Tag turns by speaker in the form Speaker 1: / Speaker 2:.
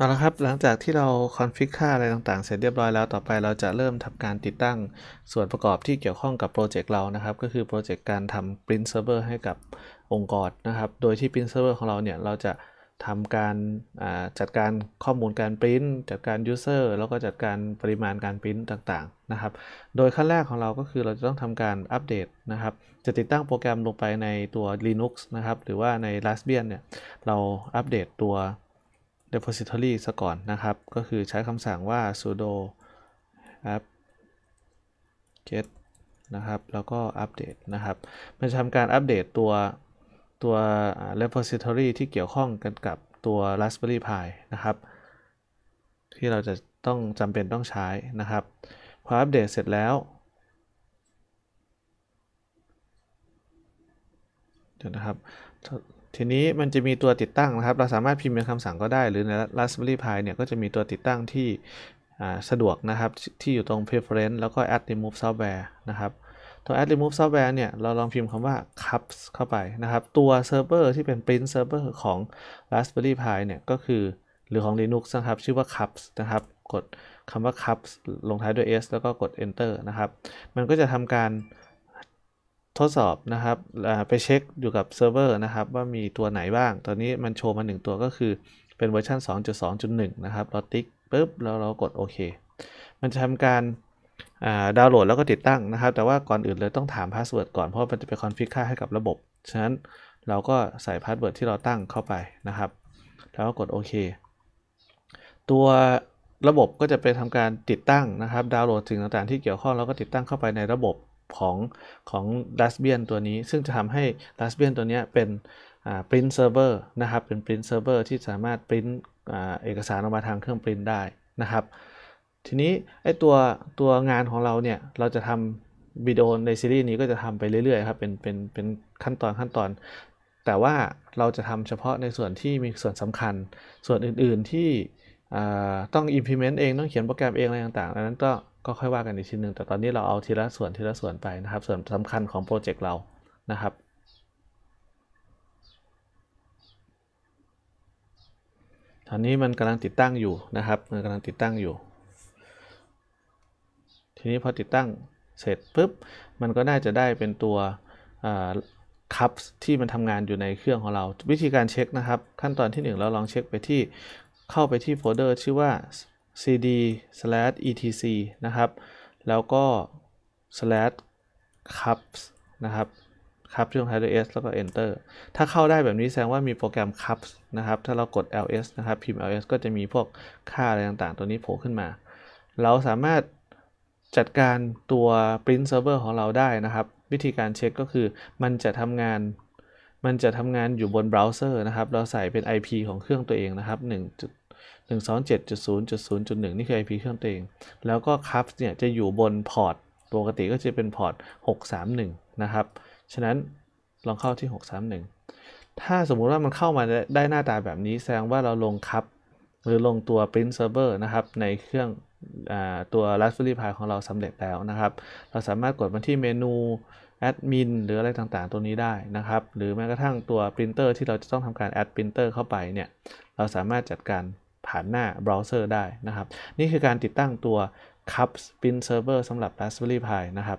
Speaker 1: เอาละครับ หลังจากที่เราคอนฟิกค่าอะไรต่างๆเสร็จเรียบร้อยแล้วต่อไปเราจะเริ่มทำการติดตั้งส่วนประกอบที่เกี่ยวข้องกับโปรเจกต์เรานะครับ ก็คือโปรเจกต์การทำปริเซิร์ฟเวอร์ให้กับองค์กรนะครับโดยที่ปริเซิร์ฟเวอร์ของเราเนี่ยเราจะทำการจัดการข้อมูลการปริน้นจัดการยูเซอร์แล้วก็จัดการปริมาณการปริ้นต่างๆนะครับโดยขั้นแรกของเราก็คือเราจะต้องทำการอัปเดตนะครับ จะติดตั้งโปรแกรมลงไปในตัว Linux นะครับหรือว่าใน Raspbian เนี่ยเราอัปเดตตัว d e p o s i t o r y ซะก่อนนะครับ ก็คือใช้คำสั่งว่า sudo app get นะครับ แล้วก็ update นะครับ มันจะทำการอัปเดตตัวตัว repository ที่เกี่ยวข้องกันกับตัว raspberry pi นะครับ ที่เราจะต้องจำเป็นต้องใช้นะครับ พออัปเดตเสร็จแล้ว เดี๋ยวนะครับทีนี้มันจะมีตัวติดตั้งนะครับ เราสามารถพิมพ์เป็นคำสั่งก็ได้ หรือใน Raspberry Pi เนี่ยก็จะมีตัวติดตั้งที่สะดวกนะครับ ที่อยู่ตรง preference แล้วก็ add remove software นะครับ ตัว add remove software เนี่ยเราลองพิมพ์คำว่า cups เข้าไปนะครับ ตัวเซิร์ฟเวอร์ที่เป็น print server ของ raspberry pi เนี่ยก็คือหรือของ linux นะครับ ชื่อว่า cups นะครับ กดคำว่า cups ลงท้ายด้วย s แล้วก็กด enter นะครับ มันก็จะทำการทดสอบนะครับไปเช็คอยู่กับเซิร์ฟเวอร์นะครับว่ามีตัวไหนบ้าง ตอนนี้มันโชว์มา1ตัวก็คือเป็นเวอร์ชัน2.2.1 นะครับเราติ๊กปุ๊บแล้วเรากดโอเคมันจะทำการดาวน์โหลดแล้วก็ติดตั้งนะครับ แต่ว่าก่อนอื่นเลยต้องถามพาสเวิร์ดก่อน เพราะมันจะไปคอนฟิกค่าให้กับระบบ ฉะนั้นเราก็ใส่พาสเวิร์ดที่เราตั้งเข้าไปนะครับ แล้วก็กดโอเคตัวระบบก็จะไปทำการติดตั้งนะครับดาวน์โหลดสิ่งต่างๆ ที่เกี่ยวข้องแล้วก็ติดตั้งเข้าไปในระบบของของดัสเบียนตัวนี้ ซึ่งจะทำให้ดัสเบียนตัวนี้เป็นปริ้นเซิร์ฟเวอร์นะครับเป็นปริ้นเซิร์ฟเวอร์ที่สามารถปริ้นเอกสารออกมาทางเครื่องปริ้นได้นะครับทีนี้ไอตัวตัวงานของเราเนี่ย เราจะทำวิดีโอในซีรีส์นี้ก็จะทำไปเรื่อยๆครับเป็นเป็นเป็นขั้นตอนขั้นตอนแต่ว่าเราจะทำเฉพาะในส่วนที่มีส่วนสำคัญ ส่วนอื่นๆที่ต้อง implement เองต้องเขียนโปรแกรมเองอะไรต่างๆดังนั้นก็ก็ค่อยว่ากันอีกทีหนึ่งแต่ตอนนี้เราเอาทีละส่วนทีละส่วนไปนะครับส่วนสำคัญของโปรเจกต์เรานะครับ ตอนนี้มันกำลังติดตั้งอยู่นะครับมันกำลังติดตั้งอยู่ ทีนี้พอติดตั้งเสร็จปุ๊บมันก็น่าจะได้เป็นตัวคัพที่มันทำงานอยู่ในเครื่องของเรา วิธีการเช็คนะครับ ขั้นตอนที่ 1 เราลองเช็คไปที่เข้าไปที่โฟลเดอร์ชื่อว่า cd/etc นะครับแล้วก็ slash cups นะครับค u ับที่ลงท้ายด้วย s แล้วก็ enter ถ้าเข้าได้แบบนี้แสดงว่ามีโปรแกรม cups นะครับ ถ้าเรากด ls นะครับ พิมพ์ ls ก็จะมีพวกค่าอะไรต่างๆ ตัวนี้โผล่ขึ้นมา เราสามารถจัดการตัว print server ของเราได้นะครับ วิธีการเช็คก็คือ มันจะทำงาน มันจะทำงานอยู่บนเบราว์เซอร์นะครับ เราใส่เป็น IP ของเครื่องตัวเองนะครับ127.0.0.1 นี่คือ IP เครื่องตัวเองแล้วก็คัพเนี่ยจะอยู่บนพอร์ต ปกติก็จะเป็นพอร์ต 631 นะครับ ฉะนั้นลองเข้าที่ 631 ถ้าสมมุติว่ามันเข้ามาได้หน้าตาแบบนี้แสดงว่าเราลงคัพหรือลงตัว Print Server นะครับ ในเครื่องตัว Raspberry Pi ของเราสำเร็จแล้วนะครับ เราสามารถกดมาที่เมนูแอดมินหรืออะไรต่างๆ ตัวนี้ได้นะครับ หรือแม้กระทั่งตัวปรินเตอร์ที่เราจะต้องทำการแอดปรินเตอร์เข้าไปเนี่ย เราสามารถจัดการผ่านหน้าเบราว์เซอร์ได้นะครับ นี่คือการติดตั้งตัว Cups Pin Server สำหรับ Raspberry Pi นะครับ